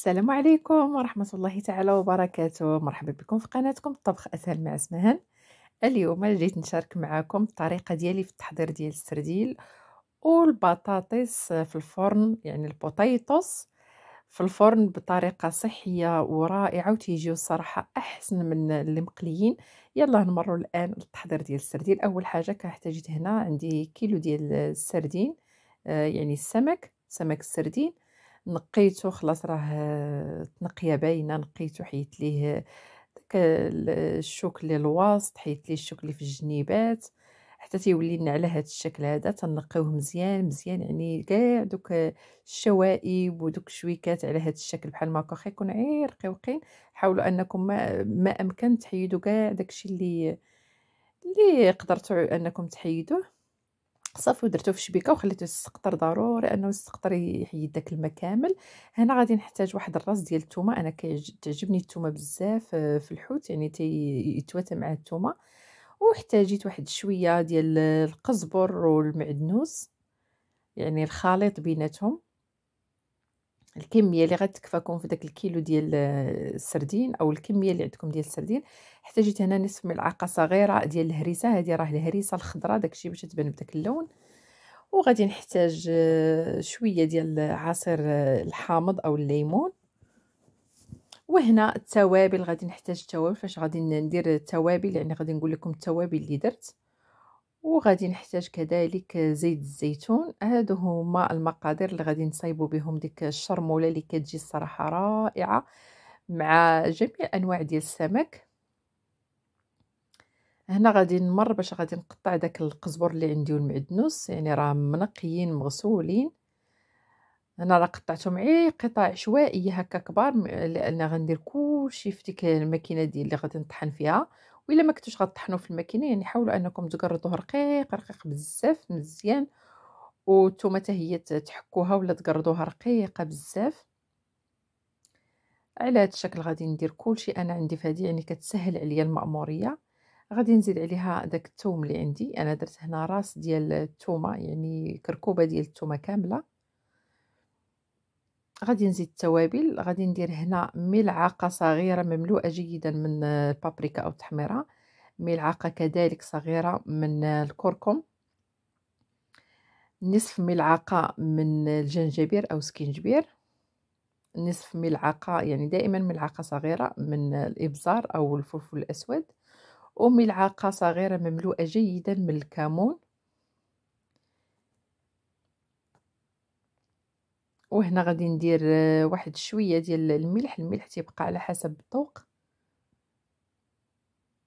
السلام عليكم ورحمة الله تعالى وبركاته مرحبا بكم في قناتكم الطبخ أسهل مع اسمهن اليوم جيت نشارك معكم الطريقة ديالي في التحضير ديال السرديل والبطاطس في الفرن يعني البوتيتوس في الفرن بطريقة صحية ورائعة وتيجيو الصراحة أحسن من المقليين يلا نمروا الآن للتحضير ديال السرديل أول حاجة كنحتاج هنا عندي كيلو ديال السردين آه، يعني السمك سمك السردين نقيته خلاص راه تنقيه باينه نقيته حيت ليه داك الشوك اللي الوسط حيت ليه الشوك اللي في الجنيبات حتى تيولي لنا على هذا الشكل هذا تنقيوه مزيان مزيان يعني كاع دوك الشوائب ودوك الشويكات على هذا الشكل بحال ما خا يكون عير قوقين حاولوا انكم ما, ما امكن تحيدوا كاع داكشي اللي اللي قدرتوا انكم تحيدوه صافي ودرتو في الشبيكه وخليتو يسقطر ضروري انه يسقطر يحيد داك الماء كامل هنا غادي نحتاج واحد الراس ديال الثومه انا كتعجبني الثومه بزاف آه، في الحوت يعني تيتواتى مع الثومه واحتاجيت واحد شويه ديال القزبر والمعدنوس يعني الخليط بيناتهم الكميه اللي غتكفاكم في داك الكيلو ديال السردين او الكميه اللي عندكم ديال السردين احتاجيت هنا نصف ملعقه صغيره ديال الهريسه هذه راه الهريسه الخضراء داكشي باش تبان بداك اللون وغادي نحتاج آه، شويه ديال عصير آه، الحامض او الليمون وهنا التوابل غادي نحتاج التوابل فاش غادي ندير التوابل يعني غادي نقول لكم التوابل اللي درت وغادي نحتاج كذلك زيت الزيتون هادو هما المقادير اللي غادي نصايبو بهم ديك الشرموله اللي كتجي الصراحه رائعه مع جميع انواع ديال السمك هنا غادي نمر باش غادي نقطع داك القزبر اللي عندي والمعدنوس يعني راه منقيين مغسولين انا راه قطعتهم غير قطع عشوائيه هكا كبار لان غندير كلشي في ديك الماكينه ديال اللي غادي نطحن فيها وإلا ما كنتوش غطحنو في الماكينه يعني حاولوا انكم تقرطوه رقيق رقيق بزاف مزيان والثومه حتى هي تحكوها ولا تقرضوها رقيقه بزاف على هذا الشكل غادي ندير كلشي انا عندي فهادي يعني كتسهل عليا المأموريه غادي نزيد عليها داك التوم اللي عندي انا درت هنا راس ديال التومة يعني كركوبه ديال التومة كامله غادي نزيد التوابل غادي ندير هنا ملعقه صغيره مملوءه جيدا من البابريكا او التحميره ملعقه كذلك صغيره من الكركم نصف ملعقه من الجنجبير او سكينجبير نصف ملعقه يعني دائما ملعقه صغيره من الابزار او الفلفل الاسود وملعقه صغيره مملوءه جيدا من الكمون وهنا غادي ندير آه، واحد شويه ديال الملح الملح تيبقى على حسب الذوق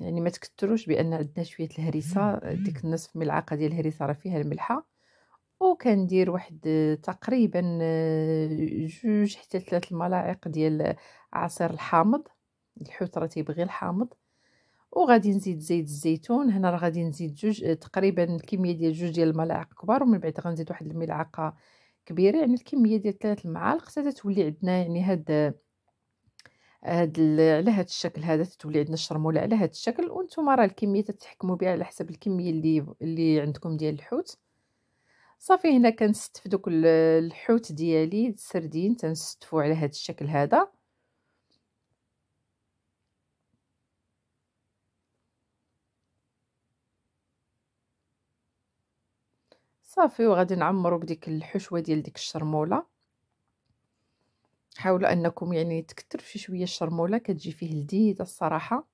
يعني ما تكثروش بان عندنا شويه الهريسه ديك نصف ملعقه ديال الهريسه راه فيها الملحه وكندير واحد آه، تقريبا آه، جوج حتى ثلاث ملاعق ديال عصير الحامض الحوت راه تيبغي الحامض وغادي نزيد زيت الزيتون هنا راه غادي نزيد جوج تقريبا الكميه ديال جوج ديال الملاعق كبار ومن بعد غنزيد واحد الملعقه كبيره يعني الكميه ديال ثلاث المعالق حتى تولي عندنا يعني هاد هاد على هاد الشكل هذا تتولي عندنا الشرموله على هاد الشكل وانتم راه الكميه تتحكموا بها على حسب الكميه اللي اللي عندكم ديال الحوت صافي هنا كنستف دوك الحوت ديالي السردين تنستفو على هاد الشكل هذا صافي وغادي نعمرو بديك الحشوه ديال ديك الشرموله حاولوا انكم يعني تكثر شي شويه الشرموله كتجي فيه لذيذه الصراحه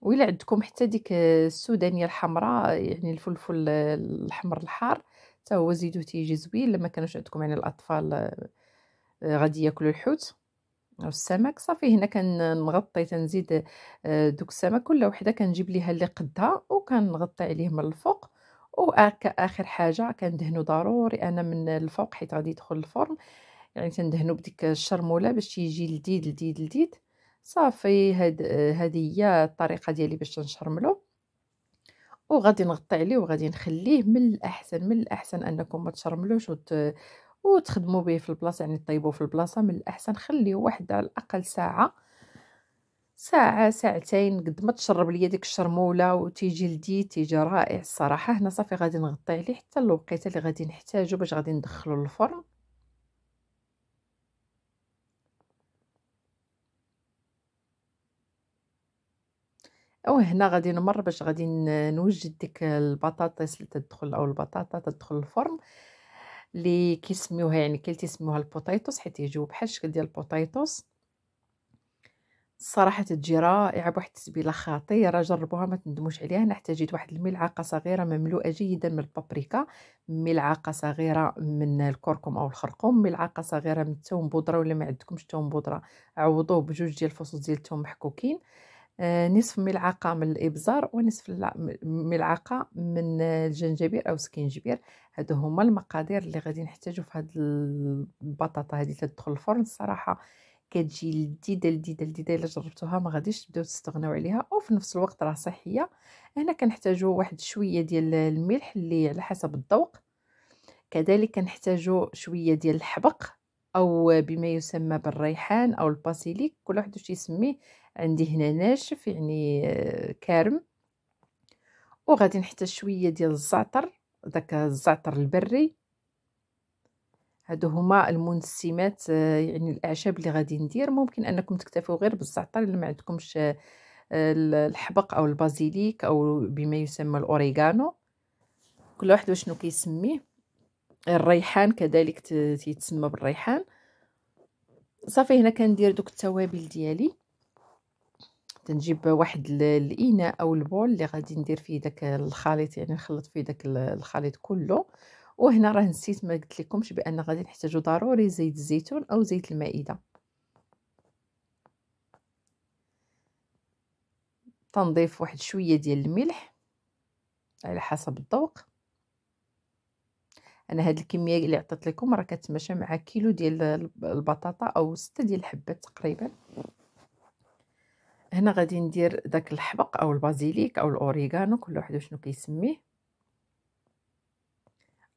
وإلا عندكم حتى ديك السودانيه الحمراء يعني الفلفل الحمر الحار حتى هو زيدو تيجي زوين لما كانوش عندكم يعني الاطفال آه، غادي ياكلوا الحوت او السمك صافي هنا كنغطي تنزيد آه، دوك السمك كل وحده كنجيب ليها اللي قدها وكنغطي عليه من الفوق واخر حاجه كندهنو ضروري انا من الفوق حيت غادي يدخل الفرن يعني تندهنو بديك الشرموله باش يجي لذيذ لذيذ لذيذ صافي هاد هذه هي الطريقه ديالي باش نشرملو وغادي نغطي عليه وغادي نخليه من الاحسن من الاحسن انكم ما تشرملوش وت... وتخدموا به في البلاصه يعني طيبوه في البلاصه من الاحسن خليه واحد على الاقل ساعه ساعة ساعتين قد ما تشرب ليا ديك الشرمولة وتيجي لدي تيجي رائع الصراحة هنا صافي غادي نغطي عليه حتى الوقيته اللي غادي نحتاجو باش غادي ندخلو للفرن او هنا غادي نمر باش غادي نوجد ديك البطاطس اللي تدخل او البطاطا تدخل الفرن اللي كيسميوها يعني كي تيسميوها البوتيتوس حيت يجيو بحال الشكل ديال البوتيتوس صراحة الجراء رائعة بواحد التتبيلة خطيرة جربوها ما تندموش عليها أنا احتاجيت واحد الملعقة صغيرة مملوءة جيدا من البابريكا ملعقة صغيرة من الكركم أو الخرقوم ملعقة صغيرة من التوم بودرة ولا ما عندكمش الثوم بودرة عوضوه بجوج ديال الفصوص ديال التوم محكوكين آه، نصف ملعقة من الإبزار ونصف ملعقة من الجنجبير أو سكينجبير هادو هما المقادير اللي غادي نحتاجو في هاد البطاطا هادي تدخل الفرن الصراحة كتجي لذيذه لذيذه لذيذه الا جربتوها ما غاديش تبداو تستغناو عليها وفي نفس الوقت راه صحيه هنا كنحتاجو واحد شويه ديال الملح اللي على حسب الذوق كذلك كنحتاجو شويه ديال الحبق او بما يسمى بالريحان او الباسيليك كل واحد واش يسميه عندي هنا ناشف يعني آه، كارم وغادي نحتاج شويه ديال الزعتر داك الزعتر البري هادو هما المنسمات آه، يعني الاعشاب اللي غادي ندير ممكن انكم تكتفوا غير بالزعتر اللي ما عندكمش آه، الحبق او البازيليك او بما يسمى الاوريغانو كل واحد وشنو كيسميه الريحان كذلك تيتسمى بالريحان صافي هنا كندير دوك التوابل ديالي تنجيب واحد الاناء او البول اللي غادي ندير فيه داك الخليط يعني نخلط فيه داك الخليط كله وهنا راه نسيت ما قلت لكمش بان غادي نحتاجو ضروري زيت الزيتون او زيت المائده تنضيف واحد شويه ديال الملح على حسب الذوق انا هاد الكميه اللي عطيت لكم راه كتماشى مع كيلو ديال البطاطا او ستة ديال الحبات تقريبا هنا غادي ندير داك الحبق او البازيليك او الاوريغانو كل واحد شنو كيسميه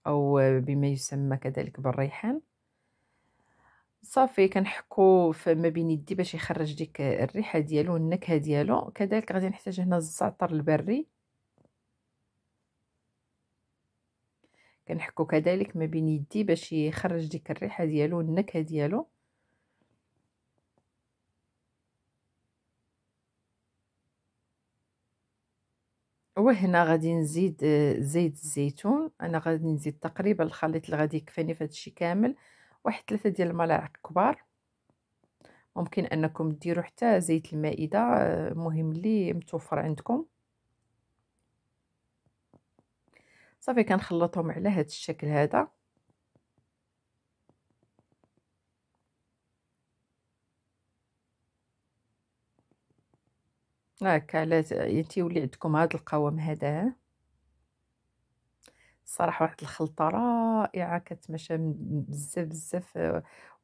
أو بما يسمى كذلك بالريحان صافي كنحكو ما بين يدي باش يخرج ديك الريحه ديالو النكهه ديالو كذلك غادي نحتاج هنا الزعتر البري كنحكو كذلك ما بين يدي باش يخرج ديك الريحه ديالو النكهه ديالو ايوا هنا غادي نزيد زيت الزيتون انا غادي نزيد تقريبا الخليط اللي غادي يكفيني في هذا كامل واحد ثلاثة ديال الملاعق كبار ممكن انكم ديروا حتى زيت المائده مهم اللي متوفر عندكم صافي كنخلطهم على هذا الشكل هذا هاكا على تيولي عندكم هذا القوام هذا صراحه واحد الخلطه رائعه كتمشى بزاف بزاف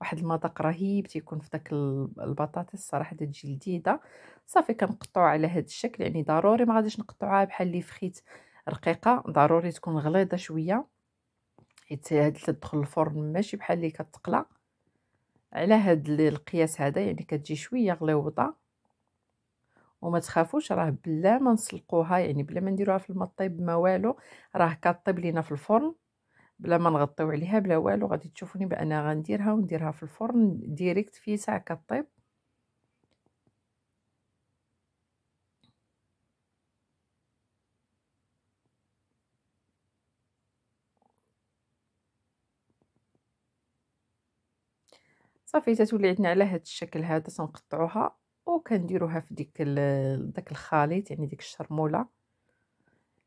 واحد المذاق رهيب تيكون في داك البطاطس الصراحه تجي لذيذه صافي كنقطعو على هذا الشكل يعني ضروري ما غاديش نقطعوها بحال اللي فخيت رقيقه ضروري تكون غليظه شويه حيت هاد تدخل الفرن ماشي بحال اللي كتقلى على هاد القياس هذا يعني كتجي شويه غليوطه وما تخافوش راه بلا ما نسلقوها يعني بلا ما نديروها في الماء طيب ما والو راه كطيب لينا في الفرن بلا ما نغطيو عليها بلا والو غادي تشوفوني بان غنديرها ونديرها في الفرن ديريكت في ساعه كطيب صافي تتولي عندنا على هذا الشكل هذا تنقطعوها وكنديروها في ديك داك الخليط يعني ديك الشرموله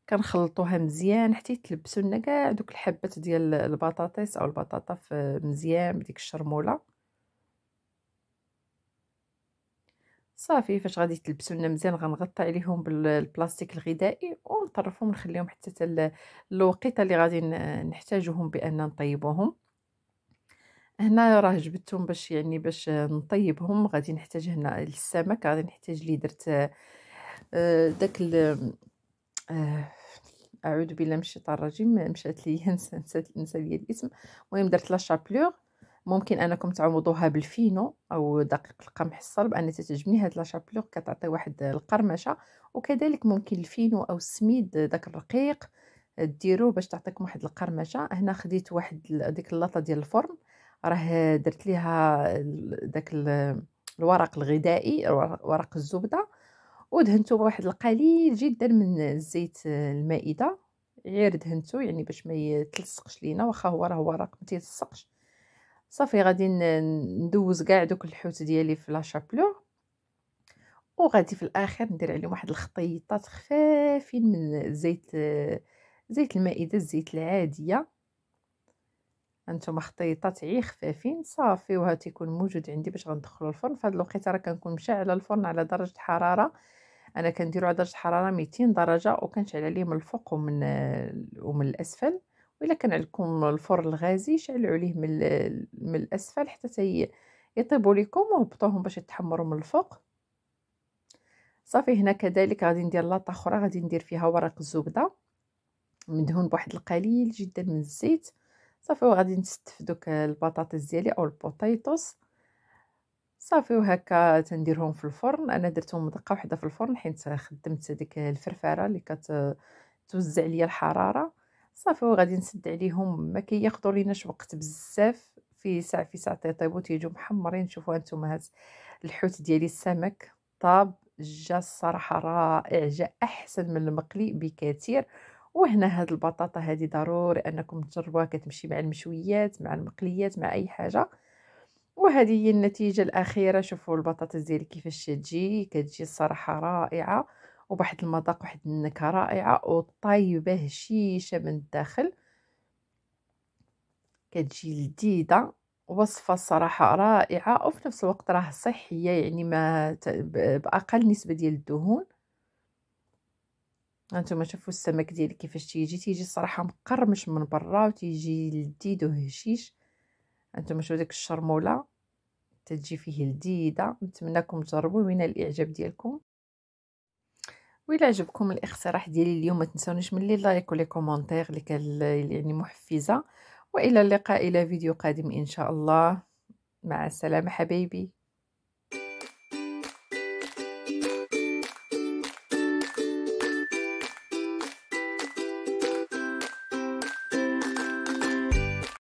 كنخلطوها مزيان حتى يتلبسوا لنا كاع دوك الحبات ديال البطاطس او البطاطا في مزيان بديك الشرموله صافي فاش غادي يتلبسوا لنا مزيان غنغطي عليهم بالبلاستيك الغذائي ونطرفهم نخليهم حتى الوقيته اللي غادي نحتاجهم بان نطيبوهم هنا راه جبدتهم باش يعني باش نطيبهم غادي نحتاج هنا السمك غادي نحتاج لي درت آه، داك آه، اعوذ بالله من الشيطان الرجيم مشات لي نسات نسى لي الاسم المهم درت لا شابلور ممكن انكم تعوضوها بالفينو او دقيق القمح الصلب انا تعجبني هاد لا شابلور كتعطي واحد القرمشه وكذلك ممكن الفينو او السميد داك الرقيق ديروه باش تعطيكم واحد القرمشه هنا خديت واحد ديك اللاطه ديال الفرن راه درت ليها داك الورق الغذائي ورق الزبده ودهنته بواحد القليل جدا من زيت المائده غير دهنته يعني باش ما يتلصقش لينا واخا هو راه ورق ما تيلصقش صافي غادي ندوز كاع دوك الحوت ديالي في لا وغادي في الاخر ندير عليهم واحد الخطيطات خفافين من زيت زيت المائده الزيت العاديه انتم خطيطات عي خفافين صافي وها تيكون موجود عندي باش غندخلو الفرن فهاد الوقيته راه كنكون مشعله الفرن على درجه حراره انا كنديرو على درجه حراره 200 درجه وكنشعل عليه من الفوق ومن ومن الاسفل وإلا كان عندكم الفرن الغازي شعلوا عليه من من الاسفل حتى تي يطيبوا لكم وهبطوهم باش يتحمروا من الفوق صافي هنا كذلك غادي ندير لاطه اخرى غادي ندير فيها ورق الزبده مدهون بواحد القليل جدا من الزيت صافي وغادي نستف دوك البطاطس ديالي او البوتيتوس صافي وهكا تنديرهم في الفرن انا درتهم دقه واحده في الفرن حيت خدمت ديك الفرفاره اللي كتوزع ليا الحراره صافي وغادي نسد عليهم ما كياخذوا ليناش وقت بزاف في ساعه في ساعه تيطيبوا تيجوا محمرين شوفوا هانتوما هاد الحوت ديالي السمك طاب جا الصراحه رائع جا احسن من المقلي بكثير وهنا هاد البطاطا هادي ضروري انكم تجربوها كتمشي مع المشويات مع المقليات مع اي حاجه وهذه هي النتيجه الاخيره شوفوا البطاطا ديالي كيفاش تجي كتجي الصراحه رائعه وبواحد المذاق واحد النكهه رائعه وطايبه هشيشه من الداخل كتجي لذيذه وصفه صراحه رائعه وفي نفس الوقت راه صحيه يعني ما باقل نسبه ديال الدهون هانتوما شوفوا السمك ديالي كيفاش تيجي تيجي الصراحه مقرمش من برا وتيجي لذيذ وهشيش هانتوما شوفوا داك الشرموله تتجي فيه لذيذه نتمنىكم تجربوا وين الاعجاب ديالكم وإلا عجبكم الاقتراح ديالي اليوم ما تنسونيش من لي لايك ولي كومونتير اللي كان يعني محفزه والى اللقاء الى فيديو قادم ان شاء الله مع السلامه حبايبي